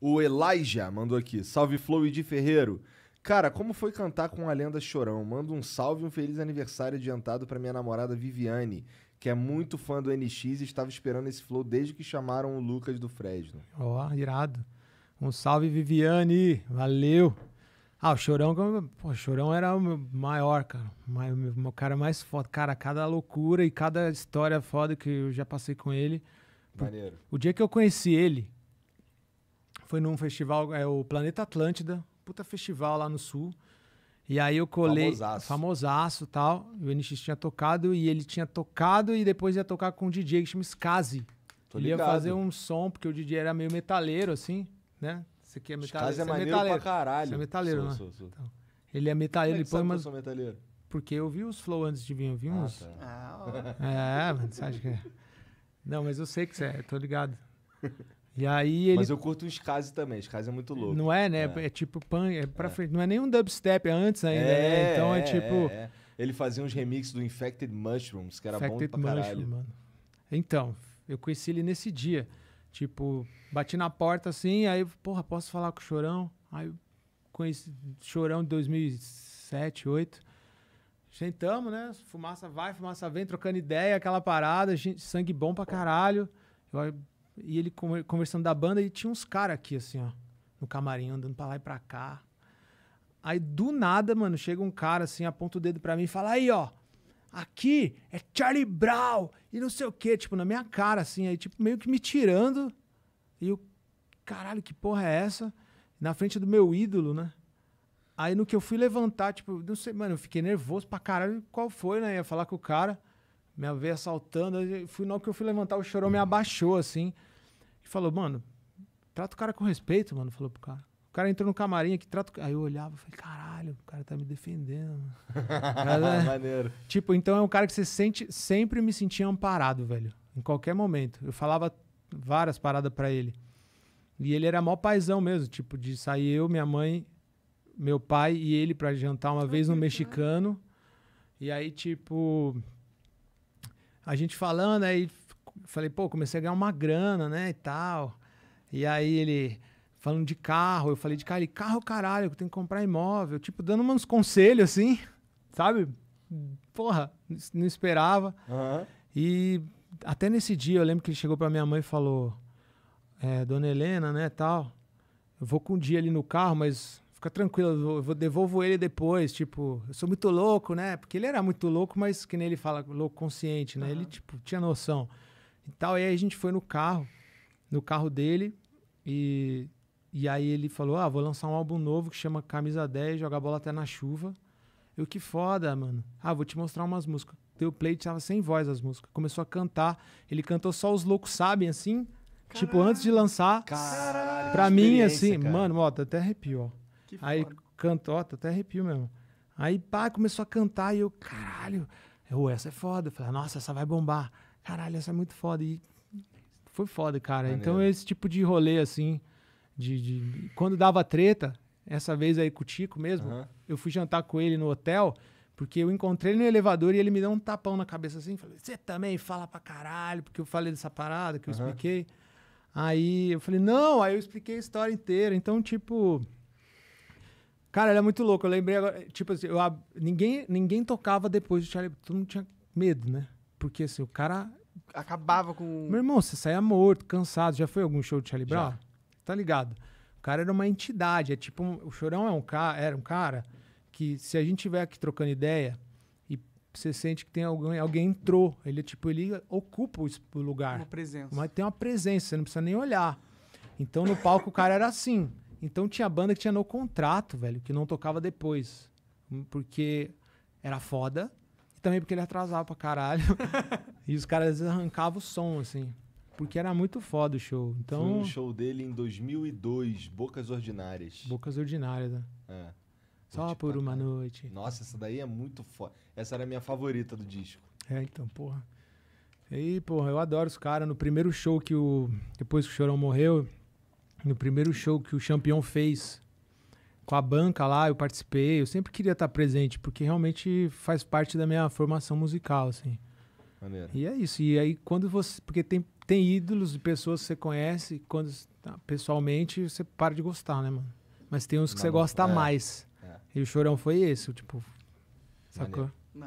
O Elijah mandou aqui. Salve Flow e de Ferreiro. Cara, como foi cantar com a lenda Chorão? Manda um salve e um feliz aniversário adiantado para minha namorada Viviane, que é muito fã do NX e estava esperando esse flow desde que chamaram o Lucas do Fresno. Ó, oh, irado. Um salve Viviane, valeu. Ah, o Chorão, pô, o Chorão era o maior, cara. O meu cara mais foda. Cara, cada loucura e cada história foda que eu já passei com ele. Maneiro. O dia que eu conheci ele, foi num festival, é o Planeta Atlântida, puta festival lá no sul. E aí eu colei. Famosaço. Famosaço tal. o NX tinha tocado e ele tinha tocado e depois ia tocar com um DJ que chama Skazi. Tô ele ia fazer um som, porque o DJ era meio metaleiro, assim, né? Você que é metaleiro. Skazi é, é maneiro metaleiro. pra caralho. Você é metaleiro, sou, né? Sou, sou. Então, ele é metaleiro. Como é que põe umas... sou metaleiro? Porque eu vi os flow antes de vir, eu vi ah, uns. Tá. Ah, tá. É, mano, você acha que é. Não, mas eu sei que você é, tô ligado. E aí ele... Mas eu curto os casos também, os casos é muito louco. Não é, né? É, é tipo pan, é pra é. frente. Não é nem um dubstep, é antes ainda, né? É, então é, é tipo. É, ele fazia uns remixes do Infected Mushrooms, que era Infected bom pra Mushroom, caralho. Mano. Então, eu conheci ele nesse dia. Tipo, bati na porta assim, aí, porra, posso falar com o Chorão? Aí conheci Chorão de 2007, 2008. Sentamos, né? Fumaça vai, fumaça vem, trocando ideia, aquela parada, gente, sangue bom pra caralho. Eu e ele conversando da banda, e tinha uns caras aqui, assim, ó, no camarim, andando pra lá e pra cá. Aí do nada, mano, chega um cara assim, aponta o dedo pra mim e fala: aí, ó, aqui é Charlie Brown e não sei o quê, tipo, na minha cara, assim, aí, tipo, meio que me tirando. E eu, caralho, que porra é essa? Na frente do meu ídolo, né? Aí no que eu fui levantar, tipo, não sei, mano, eu fiquei nervoso pra caralho, qual foi, né? ia falar com o cara me veia saltando. Fui, que eu fui levantar, o chorão me abaixou assim. E falou, mano, trata o cara com respeito, mano. Falou pro cara. O cara entrou no camarim aqui, trata Aí eu olhava e falei, caralho, o cara tá me defendendo. cara, né, Maneiro. Tipo, então é um cara que você sente. Sempre me sentia amparado, velho. Em qualquer momento. Eu falava várias paradas para ele. E ele era mó paizão mesmo, tipo, de sair eu, minha mãe, meu pai e ele para jantar uma ah, vez no mexicano. E aí, tipo, a gente falando, aí falei, pô, comecei a ganhar uma grana, né, e tal. E aí ele falando de carro, eu falei de carro, ele, carro caralho, eu tenho que comprar imóvel, tipo, dando uns conselhos assim, sabe? Porra, não esperava. Uhum. E até nesse dia eu lembro que ele chegou para minha mãe e falou: é, Dona Helena, né, tal, eu vou com um dia ali no carro, mas fica tranquilo, eu devolvo ele depois, tipo, eu sou muito louco, né? Porque ele era muito louco, mas que nem ele fala, louco consciente, né? Uhum. Ele, tipo, tinha noção e tal. E aí a gente foi no carro, no carro dele, e, e aí ele falou, ah, vou lançar um álbum novo que chama Camisa 10, jogar bola até na chuva. Eu, que foda, mano. Ah, vou te mostrar umas músicas. Teu play, tava sem voz as músicas. Começou a cantar, ele cantou só Os Loucos Sabem, assim... Tipo, Caralho. Tipo, antes de lançar, Caralho, pra mim, assim, cara. mano, ó, até arrepio, ó. Que aí foda. cantou, ó, até arrepio mesmo. Aí, pá, começou a cantar e eu, caralho, eu, essa é foda. Eu falei, nossa, essa vai bombar. Caralho, essa é muito foda. E foi foda, cara. Então Maneiro. Então, esse tipo de rolê, assim, de, de, Quando dava treta, essa vez aí com o Tico mesmo, eu fui jantar com ele no hotel, porque eu encontrei ele no elevador e ele me deu um tapão na cabeça assim. Falei, você também fala pra caralho, porque eu falei dessa parada que eu expliquei. Aí eu falei, não, aí eu expliquei a história inteira. Então, tipo, Cara, ele é muito louco. Eu lembrei agora. Tipo assim, eu, ninguém, ninguém tocava depois do Charlie. Todo mundo tinha medo, né? Porque assim, o cara. Acabava com. Meu irmão, você saía morto, cansado. Já foi algum show de Charlie Brown? Já. Tá ligado? O cara era uma entidade. É tipo. Um, o Chorão é um cara, era um cara que, se a gente tiver aqui trocando ideia, e você sente que tem alguém, alguém entrou. Ele, tipo, ele ocupa o lugar. Uma presença. Mas tem uma presença, você não precisa nem olhar. Então no palco o cara era assim. Então tinha banda que tinha no contrato, velho, que não tocava depois. Porque era foda. E também porque ele atrasava pra caralho. e os caras arrancavam o som, assim. Porque era muito foda o show. Então, Foi um show dele em 2002, Bocas Ordinárias. Bocas Ordinárias, né? É. Só por uma cara. noite. Nossa, essa daí é muito foda. Essa era a minha favorita do disco. É, então, porra. E, porra, eu adoro os caras. No primeiro show que o. Depois que o Chorão morreu, no primeiro show que o Champion fez com a banca lá, eu participei. Eu sempre queria estar presente, porque realmente faz parte da minha formação musical, assim. Maneiro. E é isso. E aí, quando você. Porque tem, tem ídolos de pessoas que você conhece, quando tá, pessoalmente você para de gostar, né, mano? Mas tem uns que Não, você gosta é, mais. É. E o chorão foi esse, tipo. Maneiro. Sacou?